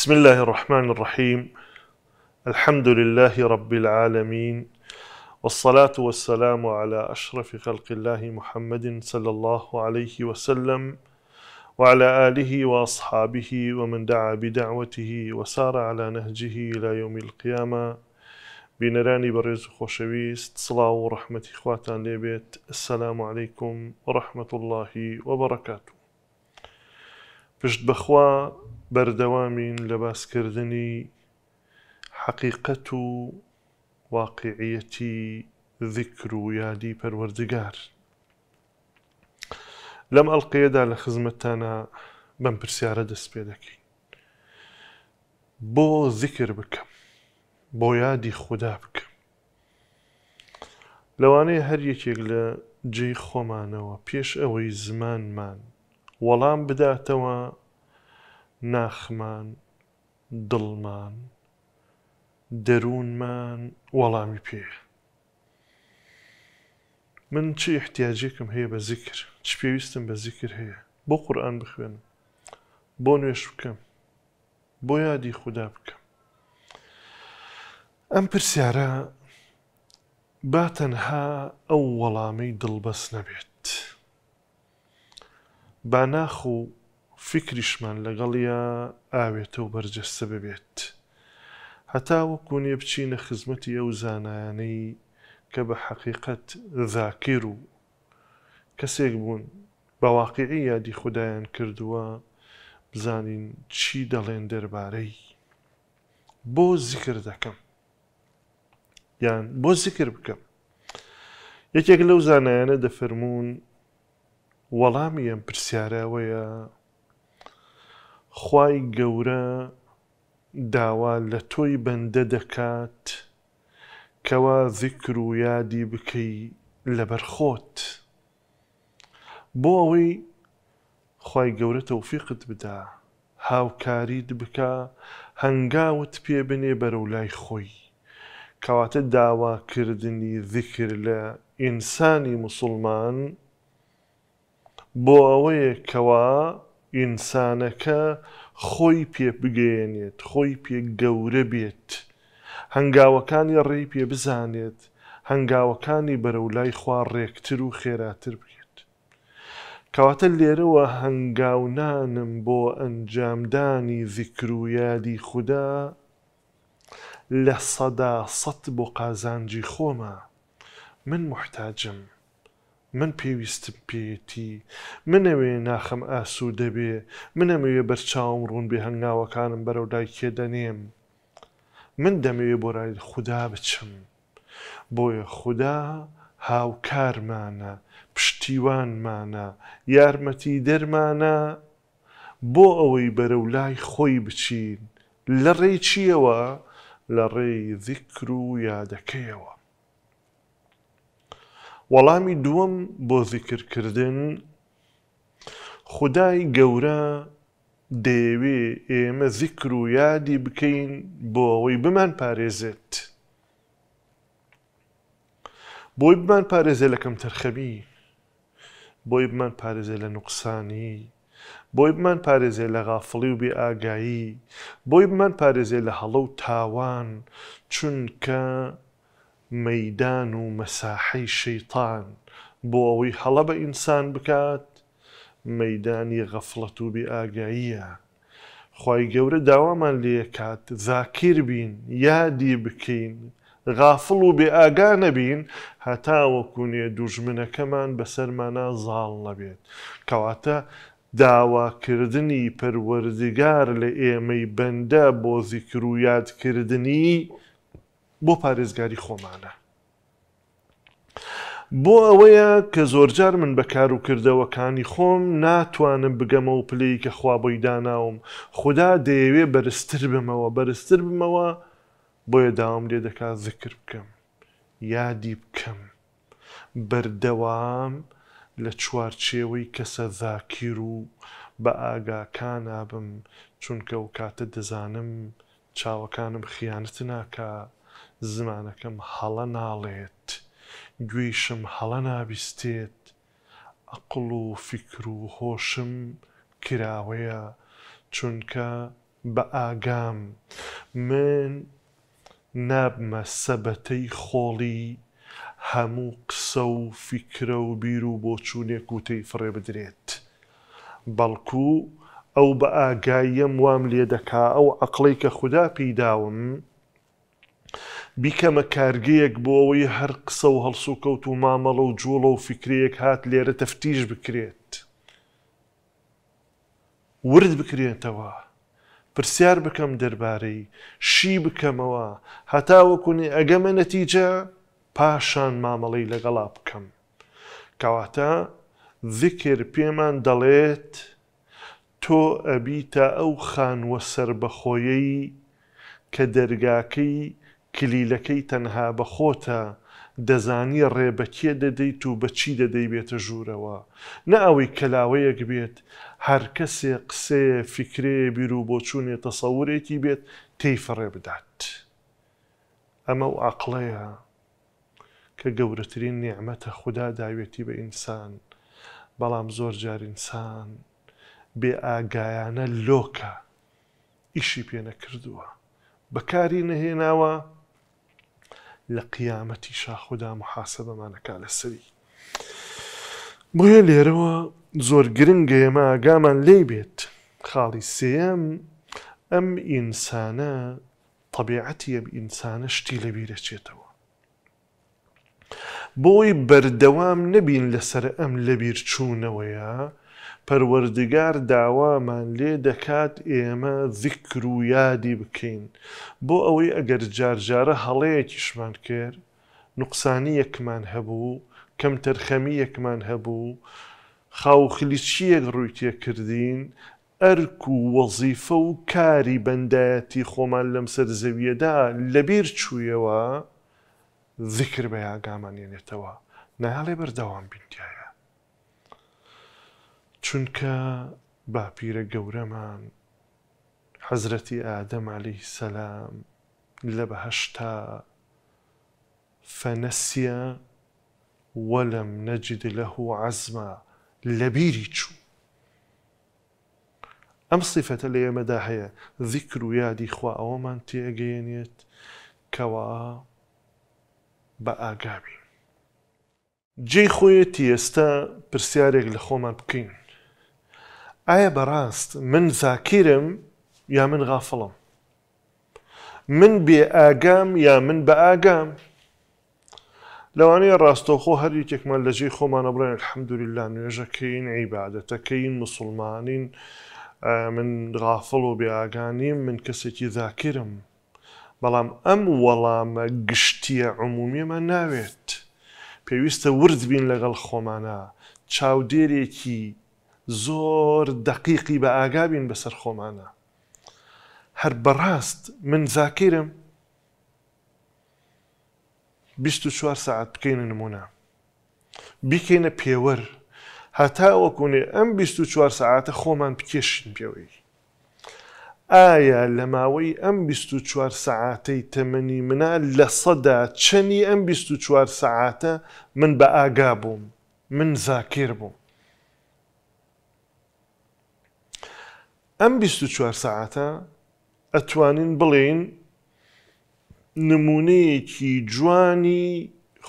بسم الله الرحمن الرحيم الحمد لله رب العالمين والصلاة والسلام على أشرف خلق الله محمد صلى الله عليه وسلم وعلى آله وأصحابه ومن دعا بدعوته وسار على نهجه إلى يوم القيامة بنراني برز خوشويس صلاة ورحمة إخواتان لبيت السلام عليكم ورحمة الله وبركاته پشت بخوا بەردەوامین لە باسکردنی حەقیقەت و واقعیەتی ذکر و یادی پەروەردگار لەم ئەڵلقەیەدا لە خزمەتتانە بەم پرسیارە دەست پێ دەکەین بۆ ذکر بکەم بۆ یادی خوددا بکەم لەوانەیە هەر یەکێک لە جێی خۆمانەوە پێش ئەوەی زمانمان وەڵام بداتەوە ناخمان دڵمان دەروونمان وەڵامی پێ من چی احتیاجێکم هەیە بە زیکر چ پێویستم بە زیکر هەیە بۆ قورآن بخوێنم بۆ نوێش بکەم بۆ یادی خوددا بکەم ئەم پرسیارە با تەنها ئەو وەڵامی دڵبەست نەبێت با ناخ و فکریشمان لەگەڵیە ئاوێتە و بەرجەستە ببێت. هەتا وەکو نیە بچینە خزمەتی ئەو زانایانەی کە بە حەقیقت ذاکر و کەسێک بوون بەواقعی یادی خدایان کردووە بزانین چی دەڵێن دەربارەی بۆ زیکر دەکەم یان بۆ زیکر بکەم یەکێک لەو زانایانە دەفەرمونون وەڵامی ئەم پرسیارەوەیە خی گەورە داوا لە تۆی بەندە دەکات کەوا زیکر و یادی بکەی لەبەر خۆت بۆ ئەوەی خی گەورە تەوفیقت بدا هاوکاریت بکە هەنگاوت پێ بنێ بەرەو لای خۆی کەواتە داواکردنی ذکر لە ئینسانی مسلمان بۆ ئەوەیە کەوا ئینسانەکە خۆی پێ بگەێنێت خۆی پێ گەورە بێت هەنگاوەکانی ڕێی پێ بزانێت هەنگاوەکانی بەرە و لای خوا ڕێکتر و خێراتر بێت کەواتە لێرەوە هەنگاونانم بۆ ئەنجامدانی ذیکر و یادی خوددا لە سەدا سەد بۆ قازانجی خۆمە من محتاجم. من پێویستم پێێتی منەوێ ناخەم ئاسوو دەبێ منەمەوێ بەرچاوم ڕوون بێ هەنگاوەکانم بەرەو دایکێ دەنێم من دەمەوێ بۆرای خوددا بچم بۆیە خوددا هاوکارمانە پشتیوانمانە یارمەتی دەرمانە بۆ ئەوەی بەرەو لای خۆی بچین لە ڕێ چیەوە لە ڕێی ذیکر و یادەکەیەوە وەڵامی دووەم بۆ زیکردکردن خدای گەورە دەیەوێ ئێمە زیکر و یادی بکەین بۆ ئەوەی بمان پارێزێت بۆی بمان پارێزێ لەکەم تەرخەبی بۆی بمان پارێزێ لە نوقسانی بۆی بمان پارێزێ لە غافڵی و بێ ئاگایی بۆی بمان پارێزێ لە هەڵە و تاوان چونکە مەدان و مەساحەی شەیتان بۆ ئەوەی هەڵە بە ئینسان بکات مەدانی غەفڵەت و بێ ئاگاییە خی گەورە داوامان لێکات زاکر بین یادی بکەین غافڵ و بێ ئاگا نەبین هەتاوەکوونێ دوژمنەکەمان بەسەرمانە زاڵ نەبێت کەواتە داواکردنی پەروەردگار لە ئێمەی بەندە بۆ زیکر و یادکردنی بۆ پارێزگاری خۆمانە بۆ ئەوەیە کە زۆرجار من بەکار و کردەوەکانی خۆم ناتوانم بگەمە و پلەی کە خوابەی داناوم خدا دەیەوێ بەرزتر بمەوە بەرزتر بمەوە بۆیە داوام لێ دەکات زکر بکەم یادی بکەم بەردەوام لە چوارچێوەی کەسە ذاکیر و بە ئاگاکان نابم چونکە و کاتە دەزانم چاوەکانم خیانەت ناکە زمانەکەم هەڵە ناڵێت گوێیشم هەڵە نابیستێت ئەقل و فکر و هۆشم کراوەیە چونکە بە ئاگام من نابمە سەبەتەی خۆڵی هەموو قسە و فکرە و بیر و بۆچوونێک وتەی فڕێ بدرێت بەڵکو ئەو بە ئاگاییم وام لێ دەکا ئەو عقلەی کە خوددا پیداوم بیکەمە کارگەیەک بۆ ئەوەی هەر قسە و هەڵسو کەوت و مامەڵە و جوڵە و فکرەیەک هات لێرە تەفتیش بکرێت ورد بکرێتەوە پرسیار بکەم دەربارەی شی بکەمەوە هەتاوەکونی ئەگەمە نەتیجە پاشان مامەڵی لەگەڵا بکەم کەواتە ذکر پێمان دەڵێت تۆ ئەبی تا ئەو خانوە سربەخۆیەی کە دەرگاکەی کلیلەکەی تەنها بە خۆتە دەزانی ڕێبەکێ دەدەیت و بەچی دەدەی بێتە ژوورەوە نە ئەوەی کەلاوەیەک بێت هەر کەسێ قسێ فکرێ بیر و بۆچوونێ تەسەورێکی بێت تیفڕێ بدات ئەمە و عقلەیە کە گەورەترین نیعممەتە خوددا داوێتی بە ئینسان بەڵام زۆر جارئسان بێ ئاگایانە لۆکە ئیشی پێ نەکردووە بەکاری نەهێناوە لە قیامەتی شاخدا محاسبەمانەکە لە سەری بۆیە لێرەوە زۆر گرنگە ئێمە ئاگامان لێ بێت خاڵی سێم ئەم ئینسانە طبیعەتی ئەم ئینسانە شتی لەبیرەچێتەوە بۆی بەردەوام نەبین لەسەر ئەم لەبیرچوونەوەیە پەروەردگار داوامان لێ دەکات ئێمە ذیکر و یادی بکەین بۆ ئەوەی ئەگەر جارجارە هەڵەیەکیشمان کرد نقصانی یەکمان هەبوو کەم تەرخەمی یەکمان هەبوو خاوخلیچیەک ڕوویتە کردین ئەرک و وەزیفە و کاری بەندایەتی خۆمان لەم سەر زەویەدا لەبیر چوویەوە ذکر بە یاگامانێنێتەوە نەهاڵێ بەردەوام بینتیایە چونکە باپیرە گەورەمان حەزرەتی ئادەم عەلەیه سەلام لە بەهشتا فەنەسیە وەلم نەجد لەه عەزمە لە بیری چوو ئەم سیفەتە لە ئێمەدا هەیە ذیکر و یادی خوا ئەوەمان تێگەیەنێت کەوا بە ئاگابی جێی خۆیەتی ئێستا پرسیارێک لە خۆمان بکەین ئایا بەڕاست من زاکرم یا من غافڵم من بێ ئاگام یا من بە ئاگام لەوانەیە ڕاستۆخۆ هەر یەکێکمان لەژێ خۆمانە بڵێن حەمدوریلا نوێژەکەین عیباەتەکەین مسلمانین من غافڵ و بێئگانیم من کەسێکی ذاکرم بەڵام ئەم وەڵامە گشتیە عمومیەمان ناوێت پێویستە ورد بین لەگەڵ خۆمانە چاودێرێکی زۆر دقیقی بە ئاگابین بەسەر خۆمانە هەر بەڕاست من زاکرم 24 ساعت بکەینە نمونە بیکەینە پێوەەر هەتا وەکوونێ ئەم 24 ساعتە خۆمان بکێشین پێوەی ئایا لە ماوەی ئەم 24 ساعتەی تەمەنی منە لە سەدا چەنی ئەم 24 ساعتە من بە ئاگا بووم من زاکر بووم ئەم 24 ساعتە ئەتوانین بڵێن نمونەیەکی جوانی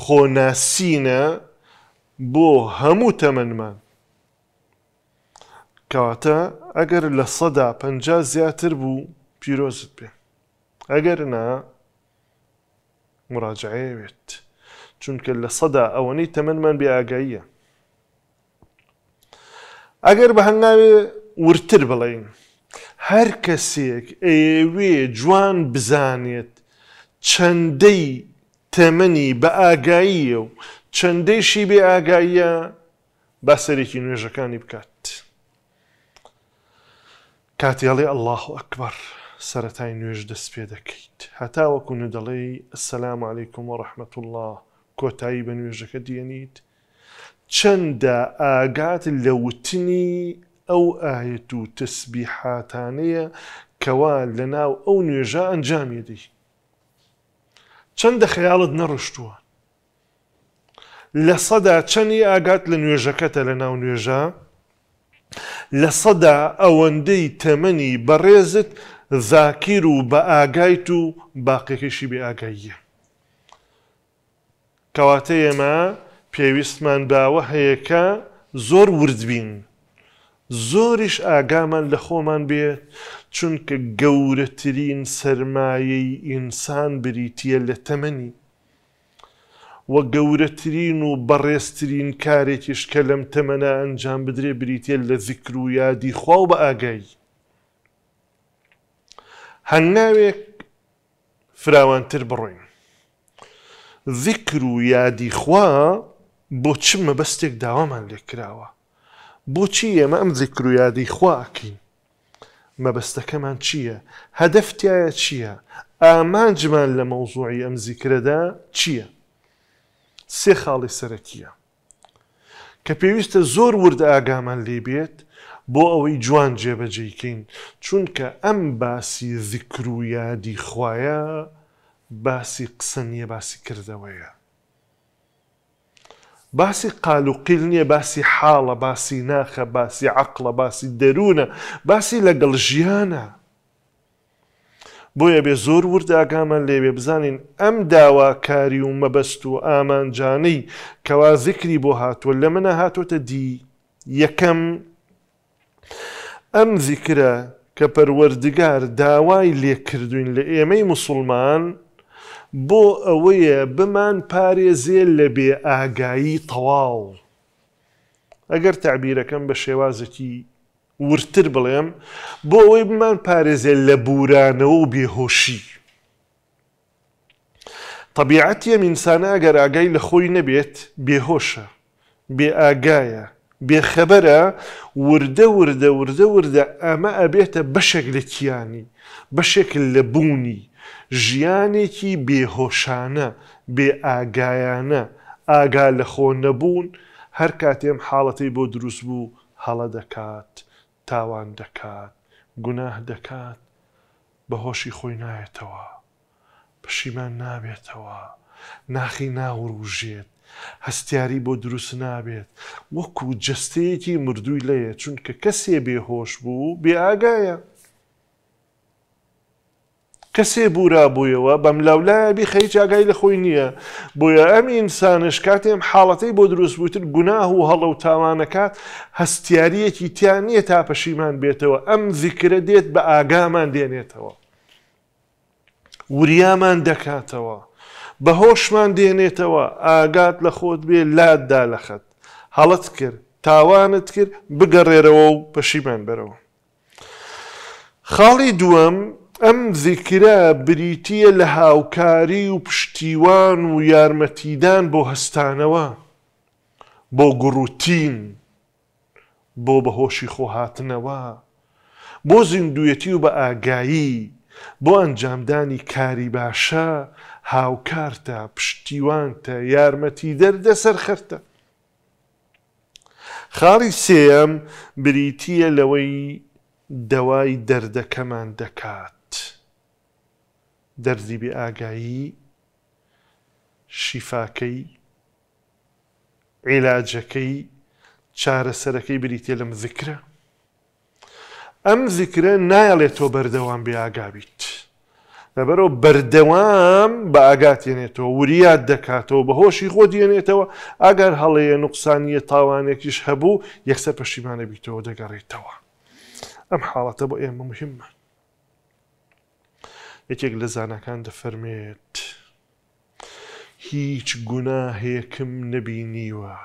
خۆناسینە بۆ هەموو تەمەمان کەواتە ئەگەر لە سەدا پ زیاتر بوو پیرۆزت بێ ئەگەر نا مراجعەیەوێت چونکە لە سەدا ئەوەنەی تەمەمان بێ ئاگاییە ئەگەر بە هەنگاوێ ورتر بڵێین هەر کەسێک ئێوێ جوان بزانێت چەندەی تەمەنی بە ئاگاییە و چەندەیشی بێ ئاگاییە باسەرێکی نوێژەکانی بکات کاتیڵێ ئەله ئەکبەر سەتای نوێژ دەست پێ دەکەیت هەتا وەکو نودەڵێ سەسلام عیکم و ڕحمەت الله کۆتایی بە نوێژەکە دێنیت چەندە ئاگات لە وتنی ئەو ئاەت و تسبیحاتانەیە کەوا لە ناو ئەو نوێژە ئەنجامێدەی چەندە خەیاڵت نەڕشتووە لە سەدا چەندی ئاگات لە نوێژەکەتە لە ناو نوێژە لە سەدا ئەوەندەی تەمەنی بەڕێزت زاکیر و بە ئاگایت و باقیەکەشی بێ ئاگاییە کەواتە ئێمە پێویستمان باوە هەیەکە زۆر وردبین زۆریش ئاگامان لە خۆمان بێت چونکە گەورەترین سەرمایەی ئینسان بریتە لە تەمەنی وە گەورەترین و بەڕێستترین کارێکیش کە لەم تەمەە ئەنجام بدرێ بریتە لە ذیکر و یادی خوا بە ئاگایی هەنگاوێک فراوانتر بڕۆین ذیکر و یادی خوا بۆ چ مەبەستێک داوامان لێکراوە بۆچی ئێمە ئەم زیکرویادی خواکی مەبەستەکەمان چییە؟ هەدەفتایە چییە؟ ئامانجمان لە مەوزوعی ئەم زیکرەدا چییە؟ سێ خاڵی سەرەکیە. کە پێویستە زۆر ورد ئاگامان لێ بێت بۆ ئەوەی جوان جێبەجێیکەین چونکە ئەم باسی زیکرویادی خویە باسی قسە نیە باسی کردەوەیە. باسی قال و قیل نییە باسی حاڵە باسی ناخە باسی عقلە باسی دەروونە باسی لەگەڵ ژیانە بۆیە بێ زۆر ورداگامان لێوێ بزانین ئەم داواکاری و مەبەست و ئامانجانەی کەوا زیکری بۆ هاتووە لە منە هاتۆتە دی یەکەم ئەم زیکرە کە پەروەردگار داوای لێکردوین لە ئێمەی مسلمان بۆ ئەوەیە بمان پارێزێ لە بێ ئاگایی تەواو. ئەگەر تعبیرەکەم بە شێوازەکی ورتر بڵێم بۆ ئەوەی بمان پارێزێ لە بورانەوە و بێهۆشی. طبیعەتە ئینسانە ئەگەر ئاگای لە خۆی نەبێت بێهۆشە، بێ ئاگایە، بێخەبەرە وردە وردە وردە وردە ئەمە ئەبێتە بەشێک لە کیانی، بەشێک لە بوونی، ژیانێکی بێهۆشانە بێ ئاگایانە ئاگا لە خۆ نەبوون هەر کاتێم حاڵەتی بۆ دروست بوو هەڵە دەکات تاوان دەکات گوناه دەکات بە هۆشی خۆی نایەتەوە پشیمان نابێتەوە ناخی ناوەڕژێت هەستیاری بۆ دروست نابێت وەکو جستەیەکی مردووی لەیە چونکە کەسێ بێهۆش بوو بێ ئاگایە کەسێ بورا بوویەوە بەم لەولایەبی خەی چاگای لە خۆی نییە بۆیە ئەمی ئینسانش کاتێم حاڵەتەی بۆ دروستبووتر گوناه و هەڵە و تاوانەکات هەستیارەکی تیان نییە تا پەشیمان بێتەوە ئەم زیکرە دێت بە ئاگامان دێنێتەوە وریامان دەکاتەوە بە هۆشمان دێنێتەوە ئاگات لە خۆت بێ لاددا لەخەت هەڵت کرد تاوانت کرد بگەڕێرەوە و پەشیمان بەرەوە خاڵی دووەم ئەم زیکرە بریتە لە هاوکاری و پشتیوان و یارمەتیدان بۆ هەستانەوە بۆ گوروتین بۆ بەهۆشی خۆهاتنەوە بۆ زیندویەتی و بە ئاگایی بۆ ئەنجامدانی کاری باشە هاوکارتە پشتیوانتە یارمەتی دەردە سەرخەرتە خاڵی سێم بریتە لەوەی دەوای دەردەکەمان دەکات دەرزی بێ ئاگایی شیفاکەی عێلاجەکەی چارەسەرەکەی بریتێ لەم زیکرە ئەم زیکرە نایەڵێت تۆ بەردەوام بێ ئاگابیت لەبەرەوە بەردەوام بە ئاگاتێنێتەوە وریات دەکاتەوە بە هۆشی خۆ دێنێتەوە ئەگەر هەڵەیە نوقسانیە تاوانێکیش هەبوو یەکسەر پەشیمانە بیتەوە دەگەڕێتەوە ئەم حاڵەتە بۆ ئێمە مهمە یەکێک لە زانەکان دەفەرمێت هیچ گوناهەیەکم نەبینیوە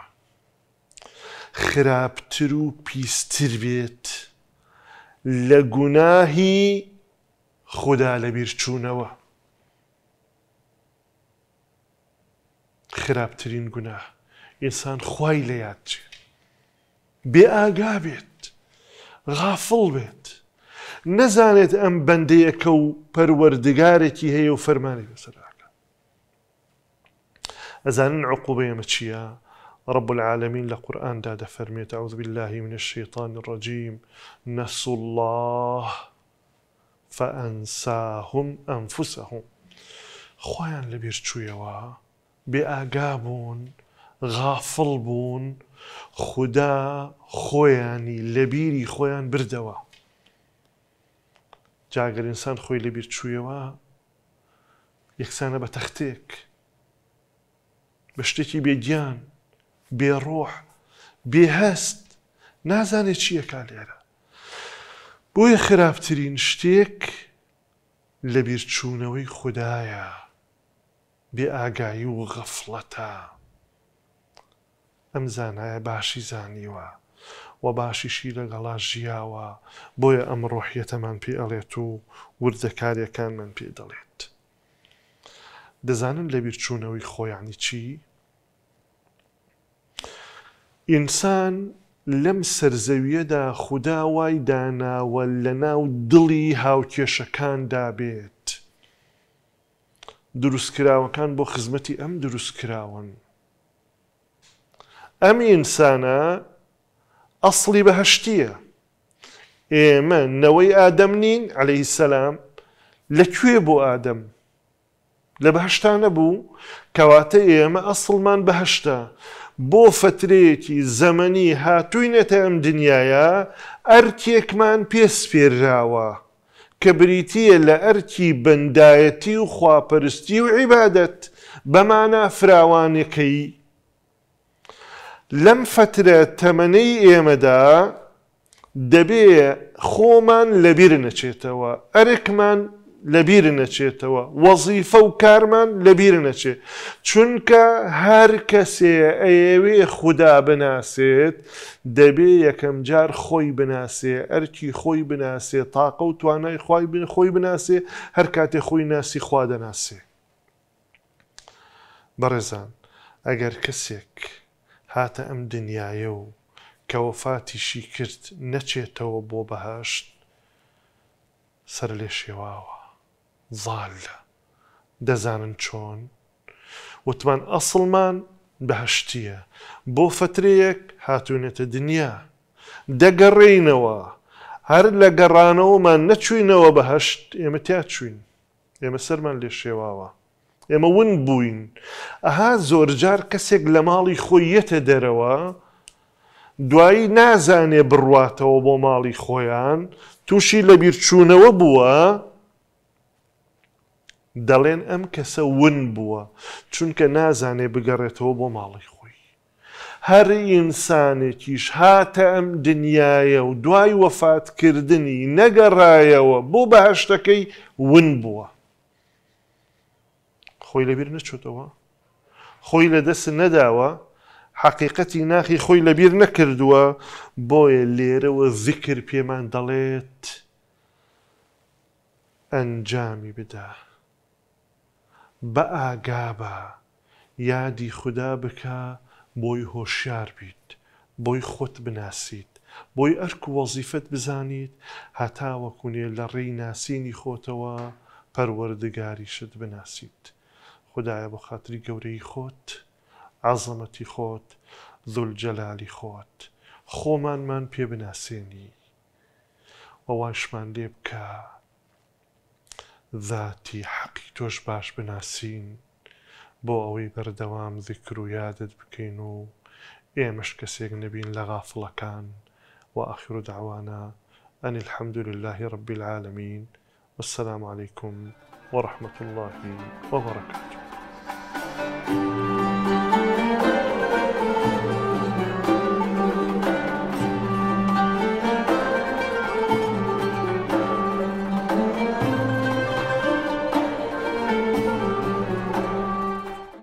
خراپتر و پیستر بێت لە گوناهی خدا لە بیرچوونەوە خراپترین گوناه ئینسان خی لە یاد بێ ئاگا بێت غافڵ بێت نەزانێت ئەم بەندەیەکە و پەروەردگارێکی هەیە و فەرمانی بەسەراکە ئەزانن عقوبة ئێمە رب العالمين لقرآن داد فرميت أعوذ بالله من الشيطان الرجيم نسوا الله فأنساهم أنفسهم خۆیان لەبیر و بێئگا بوون غافڵ خدا خوياني لەبیری خۆیان بردوا جاگەرئسان خۆی لەبیر چوویەوە یەکسانە بە تەختێک بە شتێکی بێگیان بێڕۆح بێهست نازانێت چییەکا لێرە بۆیە خراپترین شتێک لە بیرچوونەوەی خوددایە بێ ئاگایی و غەفڵەتە ئەم زانایە باشی زانیوە و باشیشی لەگەڵا ژیاوە بۆیە ئەم ڕۆحیەتەمان پێ ئەڵێت و وردەکاریەکانمان پێ دەڵێت دەزانن لەبییر چوونەوەی خۆیانی چی ئینسان لەم سرزەویەدا خوددا وای داناوە لە ناو دڵی هاوکێشەکاندا بێت دروستکراوەکان بۆ خزمەتی ئەم دروستکراون ئەم ئینسانە ئەسلی بەهشتیە ئێمە نەوەی ئادەم نین عليهەی سەسلام لەکوێ بۆ ئادەم لە بەهشتانە بوو کەواتە ئێمە ئەسڵمان بەهشتا بۆ فترێکی زەمەنی هاتووینەتە ئەم دنیاە ئەرکێکمان پێسپێراوە کە بریتە لە ئەرکی بەندایەتی و خواپەرستی و عیبادەت بەمانە فراوانەکەی لەم فترە تەمەەی ئێمەدا دەبێ خۆمان لەبیر نەچێتەوە ئەرێکمان لەبیر نەچێتەوە وەزیفە و کارمان لەبیر نەچێت چونکە هەر کەسێ ئەیەوێ خوددا بناسێت دەبێ یەکەم جار خۆی بناسێ ئەرکی خۆی بناسێ تاقە و توانای خی بن خۆی بناسێ هەر کاتێ خۆی ناسی خوا دەناسێ بەڕێزان ئەگەر کەسێک هاتە ئەم دنیاە و کە وەفاتیشی کرد نەچێتەوە بۆ بەهاشت سەر لێ شێواوە زالە دەزانن چۆن وتمان ئەسڵمان بەهشتیە بۆ فترەیەک هاتوونێتە دنیا دەگەڕێینەوە هەر لە گەڕانەوەمان نەچوینەوە بەهشت ئێمە تیا چوین ئێمە سەرمان لێ شێواوە ئێمە ون بووین ئەها زۆرجار کەسێک لە ماڵی خۆیەتە دەرەوە دوایی نازانێ بڕاتەوە بۆ ماڵی خۆیان تووشی لە بیرچوونەوە بووە دەڵێن ئەم کەسە ون بووە چونکە نازانێ بگەڕێتەوە بۆ ماڵی خۆی هەر ئینسانێکیش هاتە ئەم دنیاە و دوای وەفاتکردنی نەگەڕایەوە بۆ بەهشتەکەی ون بووە خۆی لەبیر نەچوتەوە خۆی لە دەست نەداوە حقیقەتی ناخی خۆی لەبیر نەکردووە بۆیە لێرەوە زیکر پێمان دەڵێت ئەنجامی بدا بە ئاگابە یادی خوددا بکە بۆی هۆشیار بیت بۆی خۆت بناسیت بۆی ئەرک و وەزیفت بزانیت هەتاوەکوونێ لە ڕێی ناسینی خۆتەوە پەروەردەگاری شت بناسیت. خدایە بۆ خااتری گەورەی خۆت عزەمەتی خۆت زول جەلالی خۆت خۆمانمان پێ بناسیێنی وواش لێ بکە ذاتی حەقی تۆش باش بناسیین بۆ ئەوەی بەردەوام ذکر و یادت بکەین و ئێمەش کەسێک نەبین لە غافڵەکان وآخر دعوانا أن الحمد لله رب العالمين والسلام عليكم ورحمة الله وبركاته